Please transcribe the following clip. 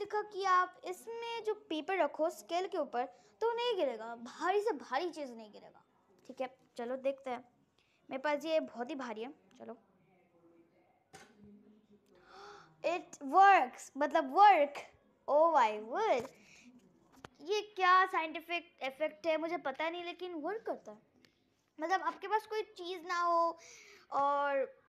दिखा कि आप इसमें जो पेपर रखो स्केल के ऊपर तो नहीं गिरेगा भारी से भारी चीज़ नहीं गिरेगा ठीक है चलो देखते हैं मेरे पास ये बहुत ही भारी है चलो इट वर्क्स मतलब वर्क ओ माय वर्क ये क्या साइंटिफिक इफेक्ट है मुझे पता नहीं लेकिन वर्क करता है मतलब आपके पास कोई चीज़ ना हो और